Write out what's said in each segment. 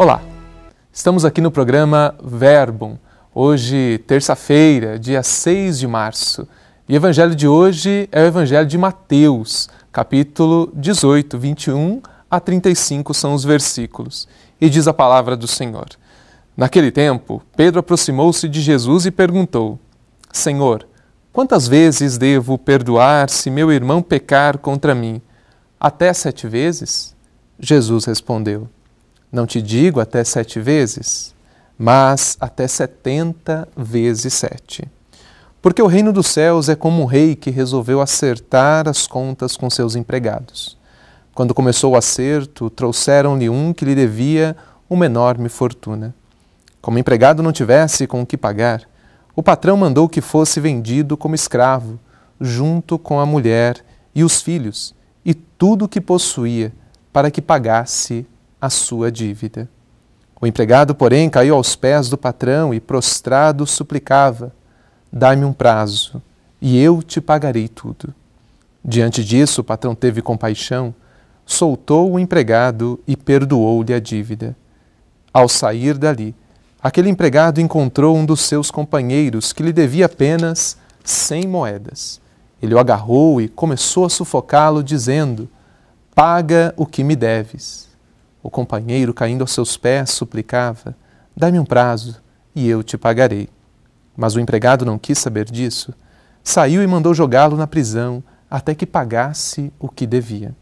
Olá, estamos aqui no programa Verbum, hoje, terça-feira, dia 6 de março. E o evangelho de hoje é o evangelho de Mateus, capítulo 18, 21 a 35 são os versículos. E diz a palavra do Senhor: Naquele tempo, Pedro aproximou-se de Jesus e perguntou: Senhor, quantas vezes devo perdoar se meu irmão pecar contra mim? Até sete vezes? Jesus respondeu não te digo até sete vezes, mas até setenta vezes sete. Porque o reino dos céus é como um rei que resolveu acertar as contas com seus empregados. Quando começou o acerto, trouxeram-lhe um que lhe devia uma enorme fortuna. Como o empregado não tivesse com o que pagar, o patrão mandou que fosse vendido como escravo, junto com a mulher e os filhos, e tudo o que possuía, para que pagasse a sua dívida. O empregado, porém, caiu aos pés do patrão e, prostrado, suplicava: Dá-me um prazo, e eu te pagarei tudo. Diante disso, o patrão teve compaixão, soltou o empregado e perdoou-lhe a dívida. Ao sair dali, aquele empregado encontrou um dos seus companheiros que lhe devia apenas cem moedas. Ele o agarrou e começou a sufocá-lo, dizendo: Paga o que me deves. O companheiro, caindo aos seus pés, suplicava: Dá-me um prazo e eu te pagarei. Mas o empregado não quis saber disso. Saiu e mandou jogá-lo na prisão até que pagasse o que devia.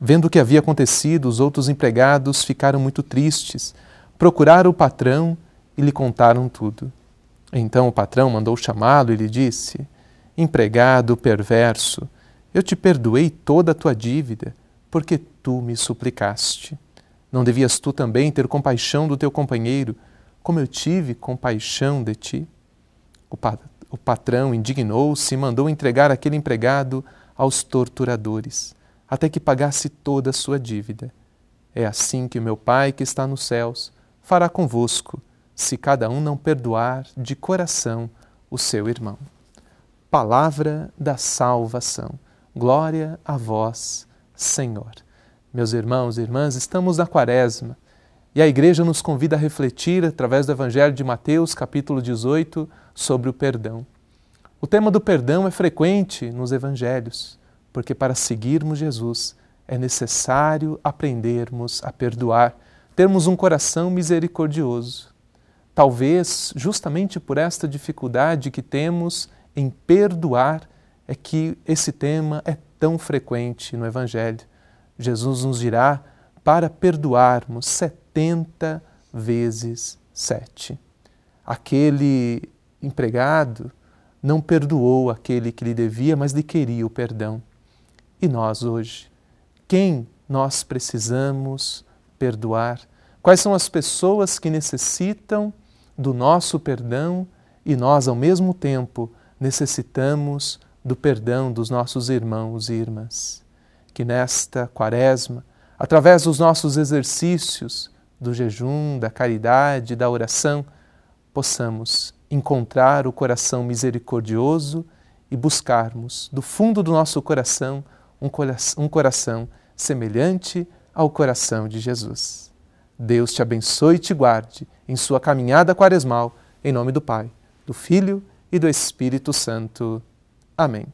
Vendo o que havia acontecido, os outros empregados ficaram muito tristes, procuraram o patrão e lhe contaram tudo. Então o patrão mandou chamá-lo e lhe disse: Empregado perverso, eu te perdoei toda a tua dívida, porque tu me suplicaste. Não devias tu também ter compaixão do teu companheiro, como eu tive compaixão de ti? O, pa o patrão indignou-se e mandou entregar aquele empregado aos torturadores, até que pagasse toda a sua dívida. É assim que o meu Pai que está nos céus fará convosco, se cada um não perdoar de coração o seu irmão. Palavra da salvação. Glória a vós, Senhor meus irmãos e irmãs, estamos na Quaresma e a Igreja nos convida a refletir, através do Evangelho de Mateus, capítulo 18, sobre o perdão. O tema do perdão é frequente nos Evangelhos, porque para seguirmos Jesus é necessário aprendermos a perdoar, termos um coração misericordioso. Talvez justamente por esta dificuldade que temos em perdoar é que esse tema é tão frequente no Evangelho. Jesus nos dirá para perdoarmos 70 vezes 7. Aquele empregado não perdoou aquele que lhe devia, mas lhe queria o perdão. E nós hoje? Quem nós precisamos perdoar? Quais são as pessoas que necessitam do nosso perdão e nós, ao mesmo tempo, necessitamos do perdão dos nossos irmãos e irmãs? que nesta quaresma, através dos nossos exercícios do jejum, da caridade, da oração, possamos encontrar o coração misericordioso e buscarmos do fundo do nosso coração um, coração, um coração semelhante ao coração de Jesus. Deus te abençoe e te guarde em sua caminhada quaresmal, em nome do Pai, do Filho e do Espírito Santo. Amém.